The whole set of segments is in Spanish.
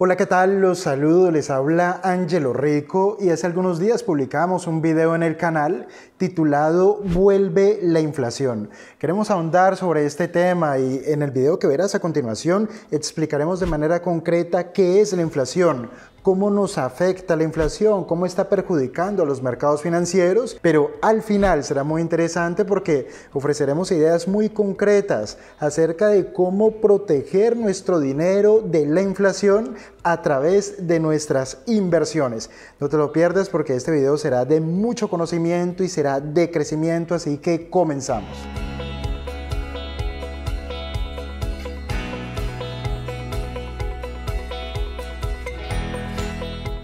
Hola, ¿qué tal? Los saludo, les habla Angelo Rico y hace algunos días publicamos un video en el canal titulado Vuelve la inflación. Queremos ahondar sobre este tema y en el video que verás a continuación explicaremos de manera concreta qué es la inflación, cómo nos afecta la inflación, cómo está perjudicando a los mercados financieros, pero al final será muy interesante porque ofreceremos ideas muy concretas acerca de cómo proteger nuestro dinero de la inflación a través de nuestras inversiones. No te lo pierdas porque este video será de mucho conocimiento y será de crecimiento, así que comenzamos.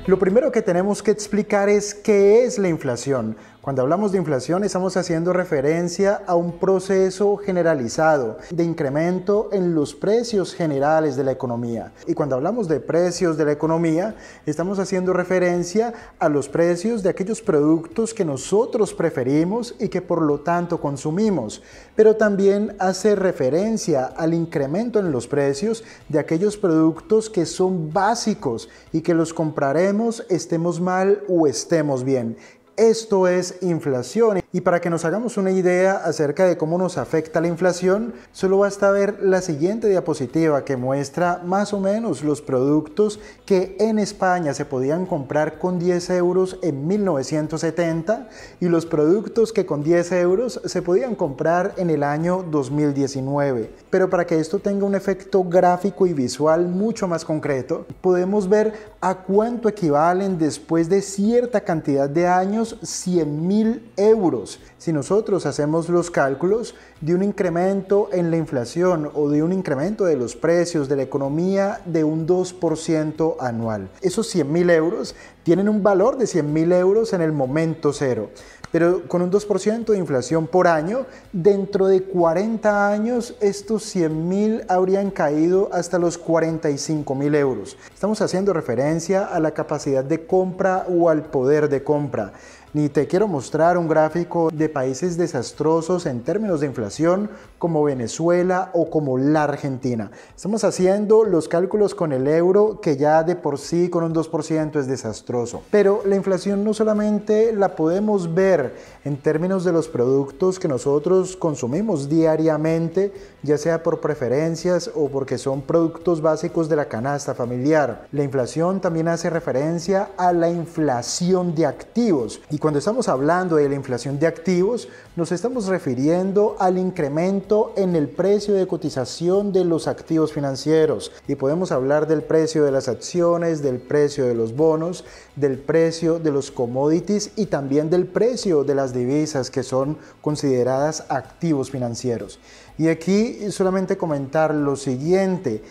Lo primero que tenemos que explicar es qué es la inflación. Cuando hablamos de inflación estamos haciendo referencia a un proceso generalizado de incremento en los precios generales de la economía. Y cuando hablamos de precios de la economía, estamos haciendo referencia a los precios de aquellos productos que nosotros preferimos y que por lo tanto consumimos. Pero también hace referencia al incremento en los precios de aquellos productos que son básicos y que los compraremos estemos mal o estemos bien. Esto es inflación. Y para que nos hagamos una idea acerca de cómo nos afecta la inflación, solo basta ver la siguiente diapositiva que muestra más o menos los productos que en España se podían comprar con 10 euros en 1970 y los productos que con 10 euros se podían comprar en el año 2019. Pero para que esto tenga un efecto gráfico y visual mucho más concreto, podemos ver a cuánto equivalen después de cierta cantidad de años 100 mil euros si nosotros hacemos los cálculos de un incremento en la inflación o de un incremento de los precios de la economía de un 2% anual, esos 100 mil euros tienen un valor de 100.000 mil euros en el momento cero. Pero con un 2% de inflación por año, dentro de 40 años estos 100 habrían caído hasta los 45 mil euros. Estamos haciendo referencia a la capacidad de compra o al poder de compra ni te quiero mostrar un gráfico de países desastrosos en términos de inflación como Venezuela o como la Argentina. Estamos haciendo los cálculos con el euro que ya de por sí con un 2% es desastroso. Pero la inflación no solamente la podemos ver en términos de los productos que nosotros consumimos diariamente, ya sea por preferencias o porque son productos básicos de la canasta familiar. La inflación también hace referencia a la inflación de activos y cuando estamos hablando de la inflación de activos, nos estamos refiriendo al incremento en el precio de cotización de los activos financieros. Y podemos hablar del precio de las acciones, del precio de los bonos, del precio de los commodities y también del precio de las divisas que son consideradas activos financieros. Y aquí solamente comentar lo siguiente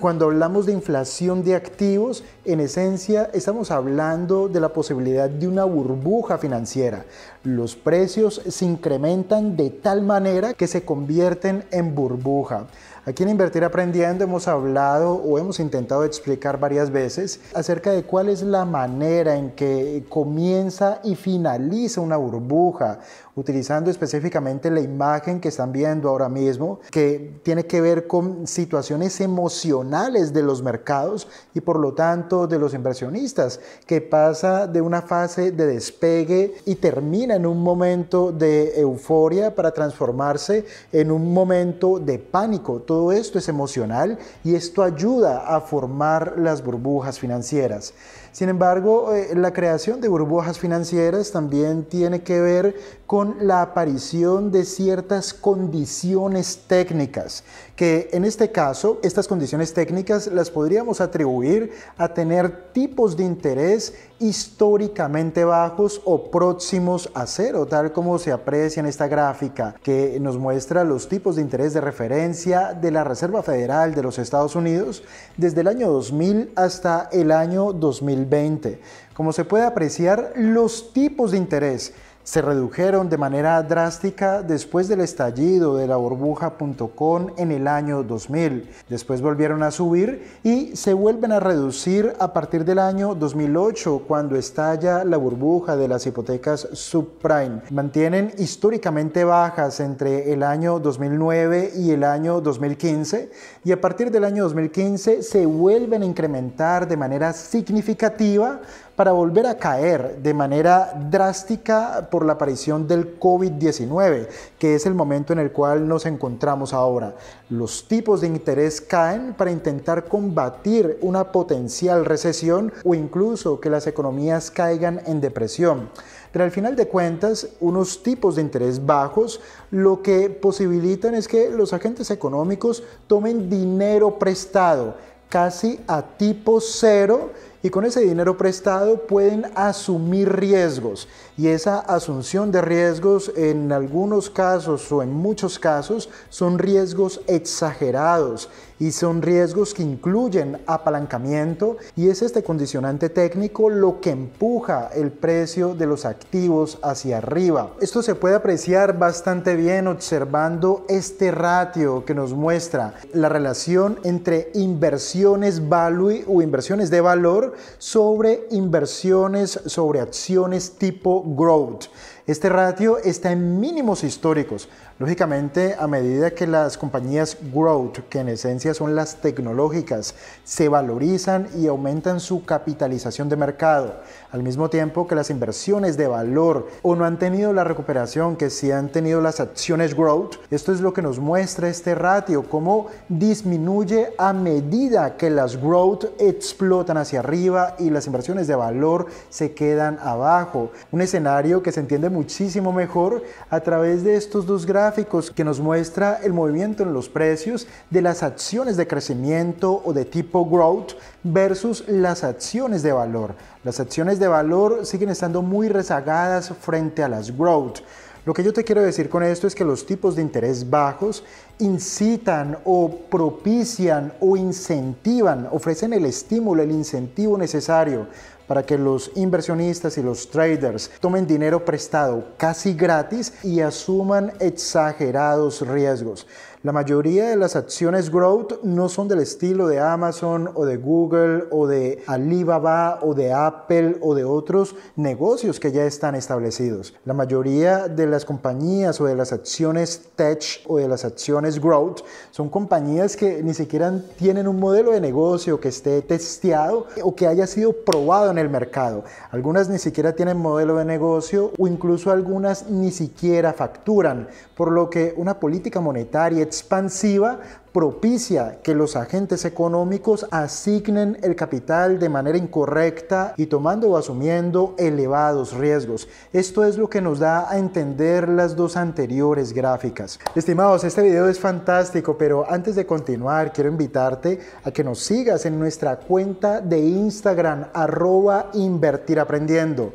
cuando hablamos de inflación de activos, en esencia estamos hablando de la posibilidad de una burbuja financiera. Los precios se incrementan de tal manera que se convierten en burbuja. Aquí en Invertir Aprendiendo hemos hablado o hemos intentado explicar varias veces acerca de cuál es la manera en que comienza y finaliza una burbuja, utilizando específicamente la imagen que están viendo ahora mismo, que tiene que ver con situaciones emocionales de los mercados y por lo tanto de los inversionistas, que pasa de una fase de despegue y termina en un momento de euforia para transformarse en un momento de pánico. Todo esto es emocional y esto ayuda a formar las burbujas financieras. Sin embargo, eh, la creación de burbujas financieras también tiene que ver con la aparición de ciertas condiciones técnicas, que en este caso, estas condiciones técnicas las podríamos atribuir a tener tipos de interés históricamente bajos o próximos a cero, tal como se aprecia en esta gráfica que nos muestra los tipos de interés de referencia de la Reserva Federal de los Estados Unidos desde el año 2000 hasta el año 2020. 20 Como se puede apreciar, los tipos de interés se redujeron de manera drástica después del estallido de la burbuja.com en el año 2000. Después volvieron a subir y se vuelven a reducir a partir del año 2008 cuando estalla la burbuja de las hipotecas subprime. Mantienen históricamente bajas entre el año 2009 y el año 2015 y a partir del año 2015 se vuelven a incrementar de manera significativa para volver a caer de manera drástica por la aparición del COVID-19, que es el momento en el cual nos encontramos ahora. Los tipos de interés caen para intentar combatir una potencial recesión o incluso que las economías caigan en depresión. Pero al final de cuentas, unos tipos de interés bajos lo que posibilitan es que los agentes económicos tomen dinero prestado casi a tipo cero y con ese dinero prestado pueden asumir riesgos y esa asunción de riesgos en algunos casos o en muchos casos son riesgos exagerados y son riesgos que incluyen apalancamiento y es este condicionante técnico lo que empuja el precio de los activos hacia arriba. Esto se puede apreciar bastante bien observando este ratio que nos muestra la relación entre inversiones value o inversiones de valor sobre inversiones sobre acciones tipo growth. Este ratio está en mínimos históricos. Lógicamente, a medida que las compañías growth, que en esencia son las tecnológicas, se valorizan y aumentan su capitalización de mercado, al mismo tiempo que las inversiones de valor o no han tenido la recuperación que sí han tenido las acciones growth, esto es lo que nos muestra este ratio, cómo disminuye a medida que las growth explotan hacia arriba y las inversiones de valor se quedan abajo. Un escenario que se entiende muchísimo mejor a través de estos dos gráficos que nos muestra el movimiento en los precios de las acciones de crecimiento o de tipo growth versus las acciones de valor. Las acciones de valor siguen estando muy rezagadas frente a las growth. Lo que yo te quiero decir con esto es que los tipos de interés bajos incitan o propician o incentivan, ofrecen el estímulo, el incentivo necesario para que los inversionistas y los traders tomen dinero prestado casi gratis y asuman exagerados riesgos. La mayoría de las acciones growth no son del estilo de Amazon o de Google o de Alibaba o de Apple o de otros negocios que ya están establecidos. La mayoría de las compañías o de las acciones tech o de las acciones growth son compañías que ni siquiera tienen un modelo de negocio que esté testeado o que haya sido probado en el mercado. Algunas ni siquiera tienen modelo de negocio o incluso algunas ni siquiera facturan, por lo que una política monetaria, expansiva propicia que los agentes económicos asignen el capital de manera incorrecta y tomando o asumiendo elevados riesgos. Esto es lo que nos da a entender las dos anteriores gráficas. Estimados, este video es fantástico, pero antes de continuar quiero invitarte a que nos sigas en nuestra cuenta de Instagram arroba invertir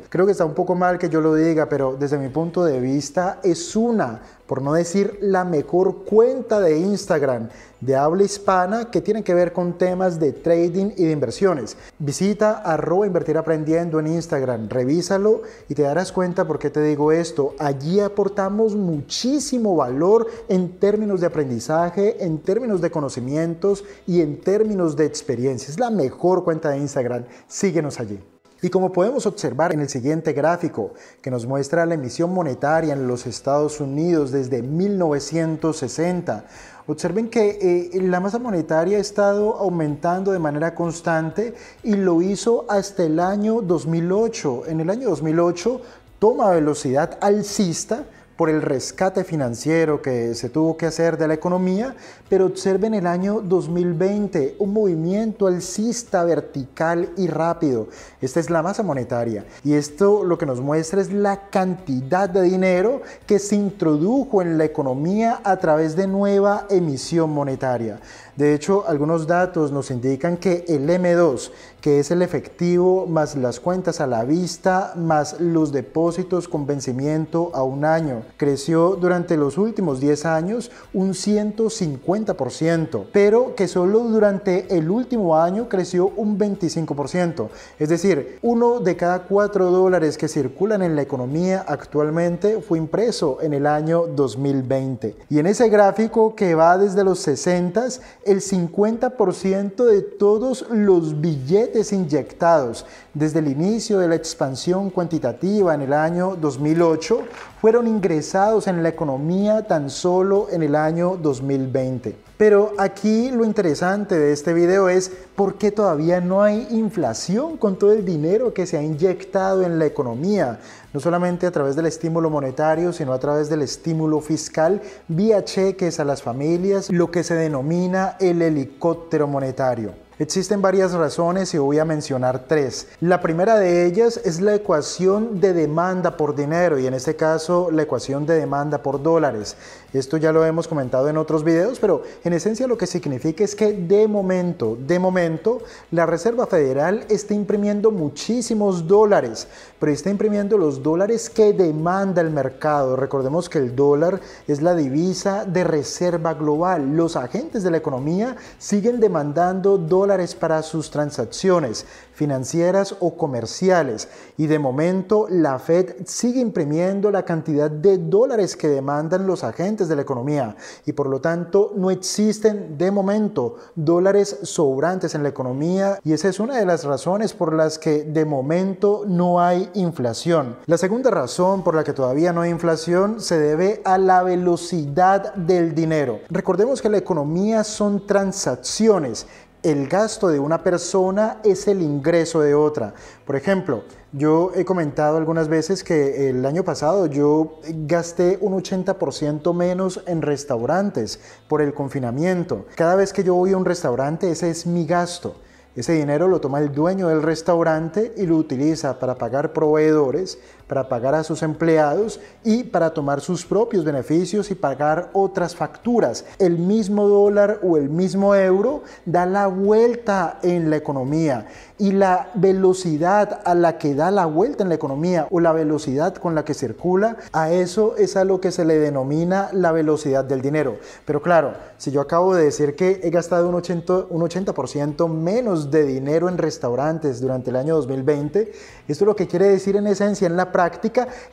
Creo que está un poco mal que yo lo diga, pero desde mi punto de vista es una, por no decir la mejor cuenta de Instagram de habla hispana que tienen que ver con temas de trading y de inversiones. Visita arroba invertir aprendiendo en Instagram, revísalo y te darás cuenta por qué te digo esto. Allí aportamos muchísimo valor en términos de aprendizaje, en términos de conocimientos y en términos de experiencia. Es la mejor cuenta de Instagram. Síguenos allí. Y como podemos observar en el siguiente gráfico, que nos muestra la emisión monetaria en los Estados Unidos desde 1960, Observen que eh, la masa monetaria ha estado aumentando de manera constante y lo hizo hasta el año 2008. En el año 2008 toma velocidad alcista por el rescate financiero que se tuvo que hacer de la economía, pero observen el año 2020, un movimiento alcista vertical y rápido. Esta es la masa monetaria y esto lo que nos muestra es la cantidad de dinero que se introdujo en la economía a través de nueva emisión monetaria. De hecho, algunos datos nos indican que el M2, que es el efectivo más las cuentas a la vista, más los depósitos con vencimiento a un año, creció durante los últimos 10 años un 150%, pero que solo durante el último año creció un 25%. Es decir, uno de cada cuatro dólares que circulan en la economía actualmente fue impreso en el año 2020. Y en ese gráfico que va desde los 60, el 50% de todos los billetes inyectados desde el inicio de la expansión cuantitativa en el año 2008 fueron ingresados en la economía tan solo en el año 2020. Pero aquí lo interesante de este video es por qué todavía no hay inflación con todo el dinero que se ha inyectado en la economía, no solamente a través del estímulo monetario, sino a través del estímulo fiscal vía cheques a las familias, lo que se denomina el helicóptero monetario. Existen varias razones y voy a mencionar tres. La primera de ellas es la ecuación de demanda por dinero y en este caso la ecuación de demanda por dólares. Esto ya lo hemos comentado en otros videos, pero en esencia lo que significa es que de momento, de momento, la Reserva Federal está imprimiendo muchísimos dólares, pero está imprimiendo los dólares que demanda el mercado. Recordemos que el dólar es la divisa de reserva global. Los agentes de la economía siguen demandando dólares para sus transacciones financieras o comerciales y de momento la Fed sigue imprimiendo la cantidad de dólares que demandan los agentes de la economía y por lo tanto no existen de momento dólares sobrantes en la economía y esa es una de las razones por las que de momento no hay inflación. La segunda razón por la que todavía no hay inflación se debe a la velocidad del dinero. Recordemos que la economía son transacciones el gasto de una persona es el ingreso de otra. Por ejemplo, yo he comentado algunas veces que el año pasado yo gasté un 80% menos en restaurantes por el confinamiento. Cada vez que yo voy a un restaurante, ese es mi gasto. Ese dinero lo toma el dueño del restaurante y lo utiliza para pagar proveedores, para pagar a sus empleados y para tomar sus propios beneficios y pagar otras facturas. El mismo dólar o el mismo euro da la vuelta en la economía y la velocidad a la que da la vuelta en la economía o la velocidad con la que circula, a eso es a lo que se le denomina la velocidad del dinero. Pero claro, si yo acabo de decir que he gastado un 80%, un 80 menos de dinero en restaurantes durante el año 2020, esto lo que quiere decir en esencia en la práctica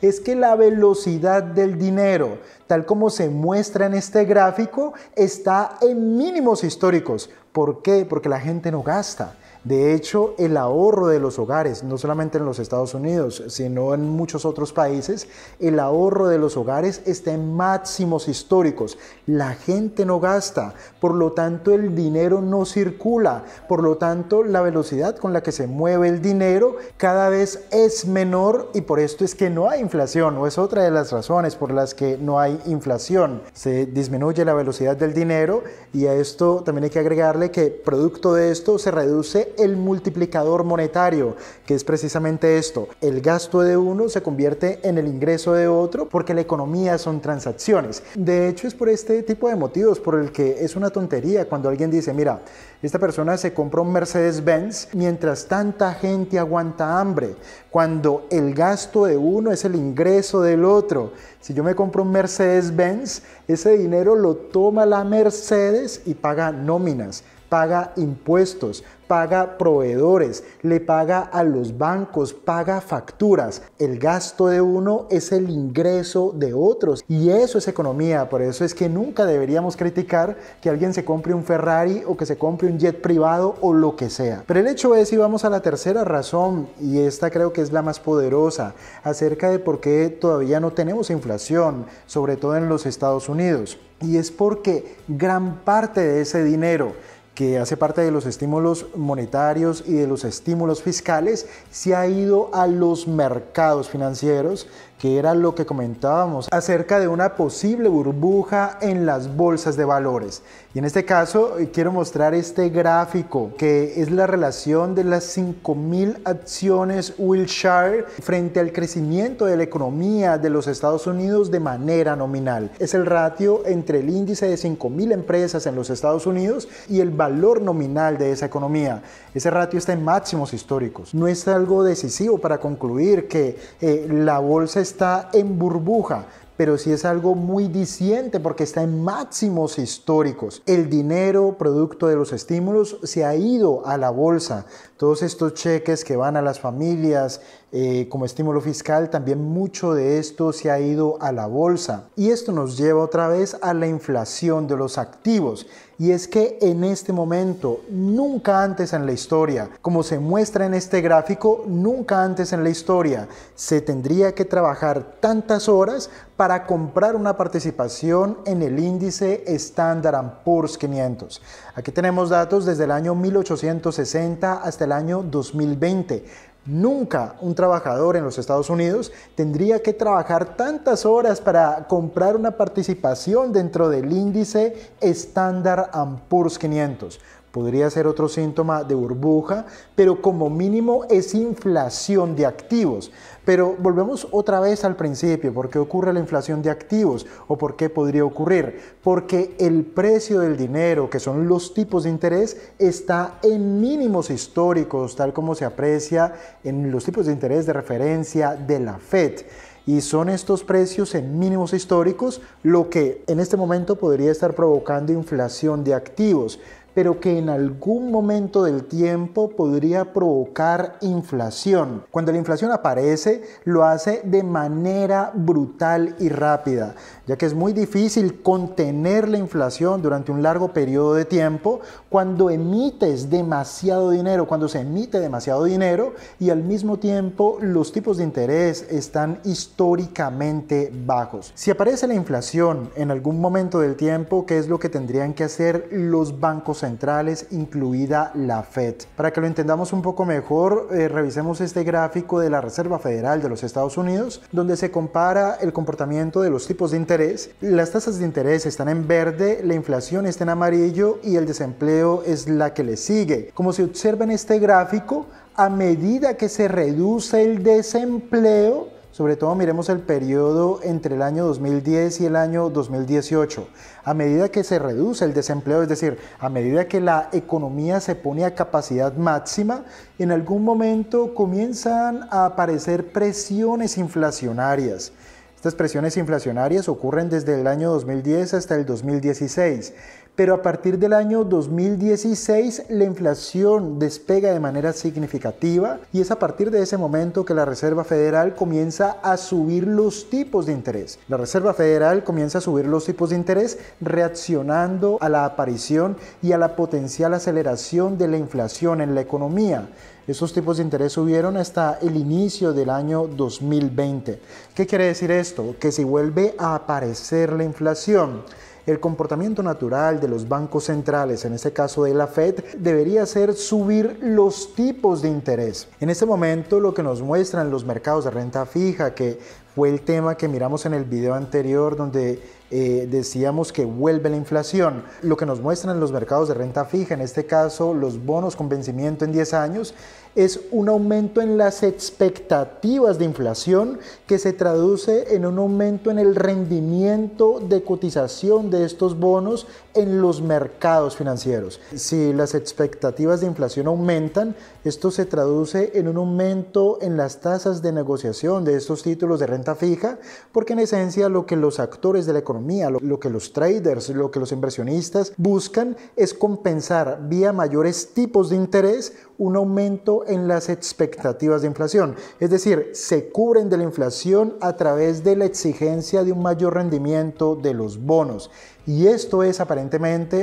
es que la velocidad del dinero, tal como se muestra en este gráfico, está en mínimos históricos. ¿Por qué? Porque la gente no gasta. De hecho, el ahorro de los hogares, no solamente en los Estados Unidos, sino en muchos otros países, el ahorro de los hogares está en máximos históricos. La gente no gasta, por lo tanto el dinero no circula, por lo tanto la velocidad con la que se mueve el dinero cada vez es menor y por esto es que no hay inflación, o es otra de las razones por las que no hay inflación. Se disminuye la velocidad del dinero y a esto también hay que agregarle que producto de esto se reduce el multiplicador monetario, que es precisamente esto. El gasto de uno se convierte en el ingreso de otro porque la economía son transacciones. De hecho, es por este tipo de motivos por el que es una tontería cuando alguien dice, mira, esta persona se compró un Mercedes-Benz mientras tanta gente aguanta hambre, cuando el gasto de uno es el ingreso del otro. Si yo me compro un Mercedes-Benz, ese dinero lo toma la Mercedes y paga nóminas paga impuestos, paga proveedores, le paga a los bancos, paga facturas. El gasto de uno es el ingreso de otros y eso es economía, por eso es que nunca deberíamos criticar que alguien se compre un Ferrari o que se compre un jet privado o lo que sea. Pero el hecho es, y vamos a la tercera razón, y esta creo que es la más poderosa, acerca de por qué todavía no tenemos inflación, sobre todo en los Estados Unidos. Y es porque gran parte de ese dinero que hace parte de los estímulos monetarios y de los estímulos fiscales, se ha ido a los mercados financieros que era lo que comentábamos acerca de una posible burbuja en las bolsas de valores. Y en este caso eh, quiero mostrar este gráfico que es la relación de las 5.000 acciones Wilshire frente al crecimiento de la economía de los Estados Unidos de manera nominal. Es el ratio entre el índice de 5.000 empresas en los Estados Unidos y el valor nominal de esa economía. Ese ratio está en máximos históricos. No es algo decisivo para concluir que eh, la bolsa está en burbuja, pero sí es algo muy disiente porque está en máximos históricos. El dinero producto de los estímulos se ha ido a la bolsa. Todos estos cheques que van a las familias eh, como estímulo fiscal, también mucho de esto se ha ido a la bolsa. Y esto nos lleva otra vez a la inflación de los activos y es que en este momento, nunca antes en la historia, como se muestra en este gráfico, nunca antes en la historia, se tendría que trabajar tantas horas para comprar una participación en el índice Standard Poor's 500. Aquí tenemos datos desde el año 1860 hasta el año 2020. Nunca un trabajador en los Estados Unidos tendría que trabajar tantas horas para comprar una participación dentro del índice Standard Poor's 500, podría ser otro síntoma de burbuja, pero como mínimo es inflación de activos. Pero volvemos otra vez al principio, ¿por qué ocurre la inflación de activos o por qué podría ocurrir? Porque el precio del dinero, que son los tipos de interés, está en mínimos históricos, tal como se aprecia en los tipos de interés de referencia de la Fed y son estos precios en mínimos históricos lo que en este momento podría estar provocando inflación de activos pero que en algún momento del tiempo podría provocar inflación. Cuando la inflación aparece, lo hace de manera brutal y rápida, ya que es muy difícil contener la inflación durante un largo periodo de tiempo cuando emites demasiado dinero, cuando se emite demasiado dinero y al mismo tiempo los tipos de interés están históricamente bajos. Si aparece la inflación en algún momento del tiempo, ¿qué es lo que tendrían que hacer los bancos centrales, incluida la Fed. Para que lo entendamos un poco mejor, eh, revisemos este gráfico de la Reserva Federal de los Estados Unidos, donde se compara el comportamiento de los tipos de interés. Las tasas de interés están en verde, la inflación está en amarillo y el desempleo es la que le sigue. Como se observa en este gráfico, a medida que se reduce el desempleo, sobre todo miremos el periodo entre el año 2010 y el año 2018. A medida que se reduce el desempleo, es decir, a medida que la economía se pone a capacidad máxima, en algún momento comienzan a aparecer presiones inflacionarias. Estas presiones inflacionarias ocurren desde el año 2010 hasta el 2016 pero a partir del año 2016 la inflación despega de manera significativa y es a partir de ese momento que la Reserva Federal comienza a subir los tipos de interés. La Reserva Federal comienza a subir los tipos de interés reaccionando a la aparición y a la potencial aceleración de la inflación en la economía. Esos tipos de interés subieron hasta el inicio del año 2020. ¿Qué quiere decir esto? Que si vuelve a aparecer la inflación, el comportamiento natural de los bancos centrales, en este caso de la Fed, debería ser subir los tipos de interés. En este momento lo que nos muestran los mercados de renta fija, que fue el tema que miramos en el video anterior donde eh, decíamos que vuelve la inflación. Lo que nos muestran los mercados de renta fija, en este caso los bonos con vencimiento en 10 años, es un aumento en las expectativas de inflación que se traduce en un aumento en el rendimiento de cotización de estos bonos en los mercados financieros. Si las expectativas de inflación aumentan, esto se traduce en un aumento en las tasas de negociación de estos títulos de renta fija, porque en esencia lo que los actores de la economía, lo, que los traders, lo que los inversionistas buscan es compensar vía mayores tipos de interés un aumento en las expectativas de inflación. Es decir, se cubren de la inflación a través de la exigencia de un mayor rendimiento de los bonos. Y esto es aparentemente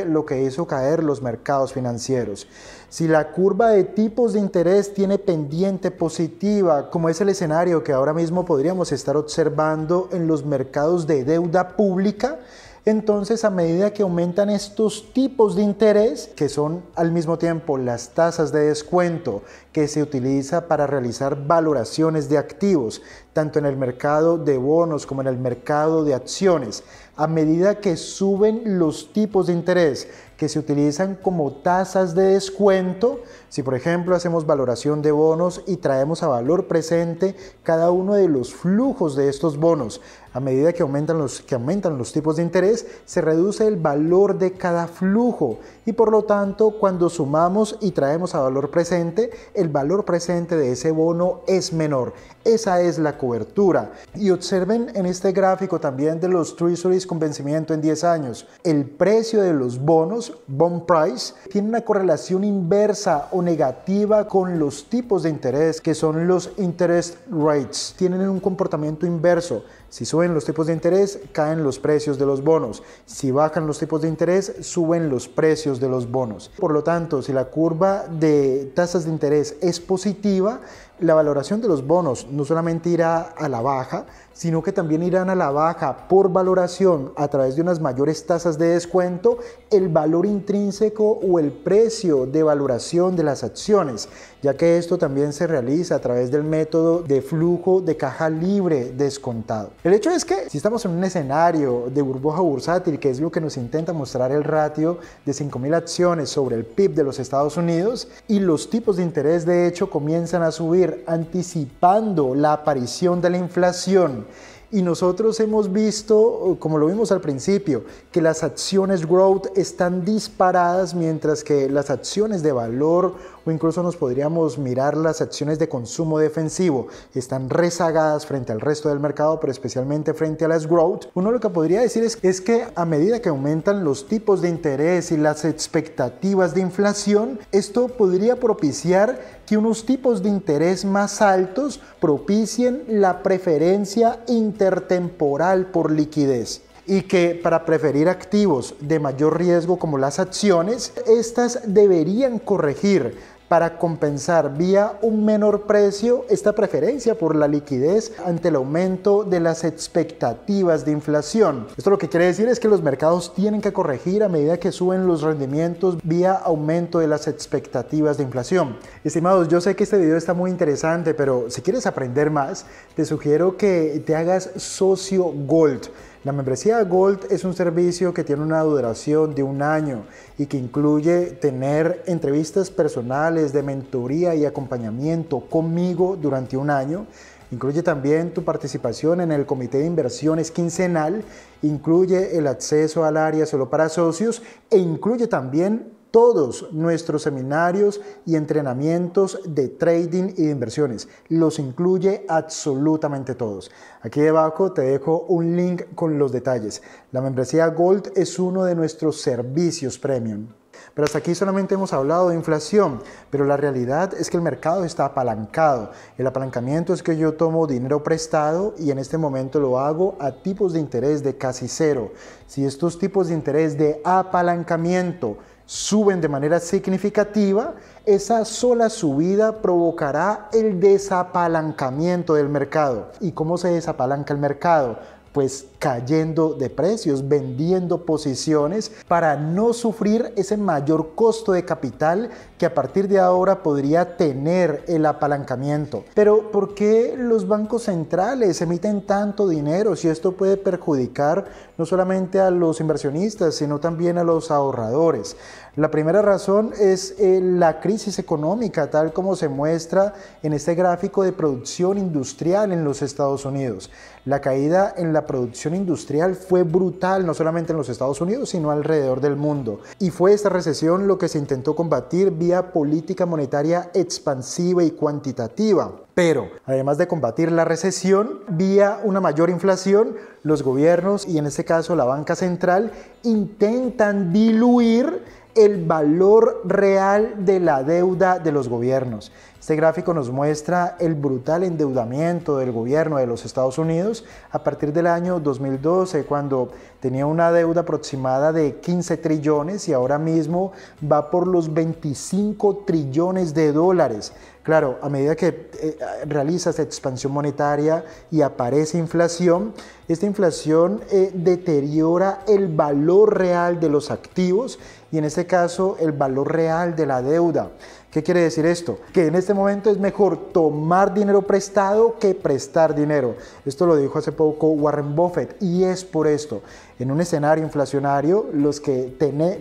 lo que hizo caer los mercados financieros. Si la curva de tipos de interés tiene pendiente positiva, como es el escenario que ahora mismo podríamos estar observando en los mercados de deuda pública, entonces, a medida que aumentan estos tipos de interés, que son al mismo tiempo las tasas de descuento que se utiliza para realizar valoraciones de activos, tanto en el mercado de bonos como en el mercado de acciones, a medida que suben los tipos de interés que se utilizan como tasas de descuento, si por ejemplo hacemos valoración de bonos y traemos a valor presente cada uno de los flujos de estos bonos, a medida que aumentan los, que aumentan los tipos de interés, se reduce el valor de cada flujo y por lo tanto cuando sumamos y traemos a valor presente, el valor presente de ese bono es menor. Esa es la cobertura. Y observen en este gráfico también de los treasuries con vencimiento en 10 años. El precio de los bonos, bond price, tiene una correlación inversa o negativa con los tipos de interés, que son los interest rates. Tienen un comportamiento inverso. Si suben los tipos de interés, caen los precios de los bonos. Si bajan los tipos de interés, suben los precios de los bonos. Por lo tanto, si la curva de tasas de interés es positiva, la valoración de los bonos no solamente irá a la baja, sino que también irán a la baja por valoración a través de unas mayores tasas de descuento el valor intrínseco o el precio de valoración de las acciones, ya que esto también se realiza a través del método de flujo de caja libre descontado. El hecho es que si estamos en un escenario de burbuja bursátil, que es lo que nos intenta mostrar el ratio de 5.000 acciones sobre el PIB de los Estados Unidos, y los tipos de interés de hecho comienzan a subir anticipando la aparición de la inflación, y nosotros hemos visto, como lo vimos al principio, que las acciones growth están disparadas mientras que las acciones de valor incluso nos podríamos mirar las acciones de consumo defensivo. Están rezagadas frente al resto del mercado, pero especialmente frente a las growth. Uno lo que podría decir es que a medida que aumentan los tipos de interés y las expectativas de inflación, esto podría propiciar que unos tipos de interés más altos propicien la preferencia intertemporal por liquidez y que para preferir activos de mayor riesgo como las acciones, estas deberían corregir para compensar vía un menor precio esta preferencia por la liquidez ante el aumento de las expectativas de inflación. Esto lo que quiere decir es que los mercados tienen que corregir a medida que suben los rendimientos vía aumento de las expectativas de inflación. Estimados, yo sé que este video está muy interesante, pero si quieres aprender más, te sugiero que te hagas socio Gold la membresía Gold es un servicio que tiene una duración de un año y que incluye tener entrevistas personales de mentoría y acompañamiento conmigo durante un año. Incluye también tu participación en el comité de inversiones quincenal, incluye el acceso al área solo para socios e incluye también todos nuestros seminarios y entrenamientos de trading y de inversiones. Los incluye absolutamente todos. Aquí debajo te dejo un link con los detalles. La membresía Gold es uno de nuestros servicios premium. Pero hasta aquí solamente hemos hablado de inflación, pero la realidad es que el mercado está apalancado. El apalancamiento es que yo tomo dinero prestado y en este momento lo hago a tipos de interés de casi cero. Si estos tipos de interés de apalancamiento suben de manera significativa, esa sola subida provocará el desapalancamiento del mercado. ¿Y cómo se desapalanca el mercado? Pues cayendo de precios, vendiendo posiciones para no sufrir ese mayor costo de capital que a partir de ahora podría tener el apalancamiento. Pero ¿por qué los bancos centrales emiten tanto dinero si esto puede perjudicar no solamente a los inversionistas, sino también a los ahorradores? La primera razón es eh, la crisis económica, tal como se muestra en este gráfico de producción industrial en los Estados Unidos. La caída en la producción industrial fue brutal no solamente en los Estados Unidos, sino alrededor del mundo. Y fue esta recesión lo que se intentó combatir vía política monetaria expansiva y cuantitativa. Pero, además de combatir la recesión, vía una mayor inflación, los gobiernos y en este caso la banca central intentan diluir el valor real de la deuda de los gobiernos. Este gráfico nos muestra el brutal endeudamiento del gobierno de los Estados Unidos a partir del año 2012, cuando tenía una deuda aproximada de 15 trillones y ahora mismo va por los 25 trillones de dólares. Claro, a medida que realizas eh, realiza esta expansión monetaria y aparece inflación, esta inflación eh, deteriora el valor real de los activos y en este caso el valor real de la deuda. ¿Qué quiere decir esto? Que en este momento es mejor tomar dinero prestado que prestar dinero. Esto lo dijo hace poco Warren Buffett y es por esto. En un escenario inflacionario, los que,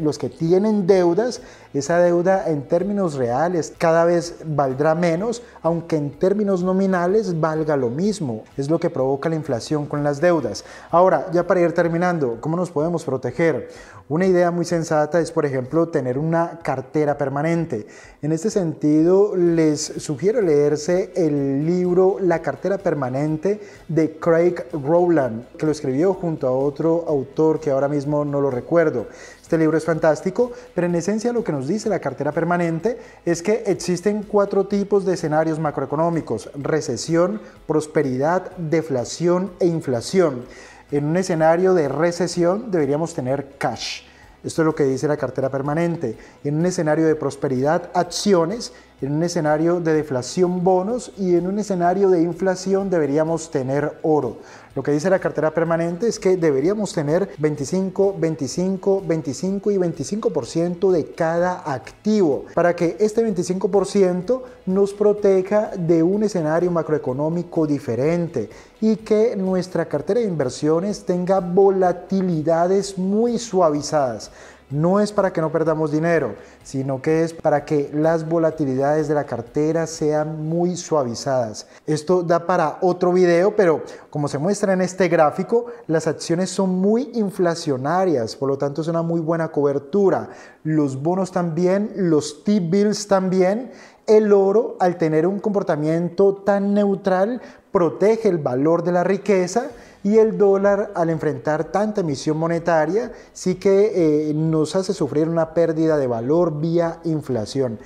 los que tienen deudas, esa deuda en términos reales cada vez valdrá menos, aunque en términos nominales valga lo mismo. Es lo que provoca la inflación con las deudas. Ahora, ya para ir terminando, ¿cómo nos podemos proteger? Una idea muy sensata es, por ejemplo, tener una cartera permanente. En este sentido, les sugiero leerse el libro La cartera permanente de Craig Rowland, que lo escribió junto a otro autor que ahora mismo no lo recuerdo. Este libro es fantástico, pero en esencia lo que nos dice la cartera permanente es que existen cuatro tipos de escenarios macroeconómicos, recesión, prosperidad, deflación e inflación. En un escenario de recesión deberíamos tener cash. Esto es lo que dice la cartera permanente. En un escenario de prosperidad, acciones. En un escenario de deflación, bonos. Y en un escenario de inflación deberíamos tener oro. Lo que dice la cartera permanente es que deberíamos tener 25, 25, 25 y 25% de cada activo para que este 25% nos proteja de un escenario macroeconómico diferente y que nuestra cartera de inversiones tenga volatilidades muy suavizadas no es para que no perdamos dinero, sino que es para que las volatilidades de la cartera sean muy suavizadas. Esto da para otro video, pero como se muestra en este gráfico, las acciones son muy inflacionarias, por lo tanto es una muy buena cobertura. Los bonos también, los T-bills también. El oro, al tener un comportamiento tan neutral, protege el valor de la riqueza y el dólar al enfrentar tanta emisión monetaria sí que eh, nos hace sufrir una pérdida de valor vía inflación.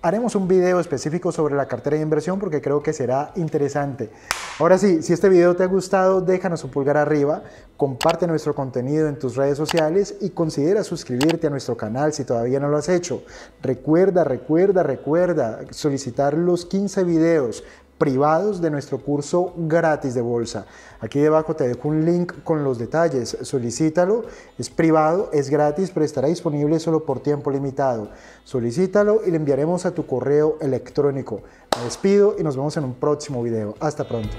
Haremos un video específico sobre la cartera de inversión porque creo que será interesante. Ahora sí, si este video te ha gustado, déjanos un pulgar arriba, comparte nuestro contenido en tus redes sociales y considera suscribirte a nuestro canal si todavía no lo has hecho. Recuerda, recuerda, recuerda solicitar los 15 videos privados de nuestro curso gratis de bolsa. Aquí debajo te dejo un link con los detalles, solicítalo, es privado, es gratis, pero estará disponible solo por tiempo limitado. Solicítalo y le enviaremos a tu correo electrónico. Me despido y nos vemos en un próximo video. Hasta pronto.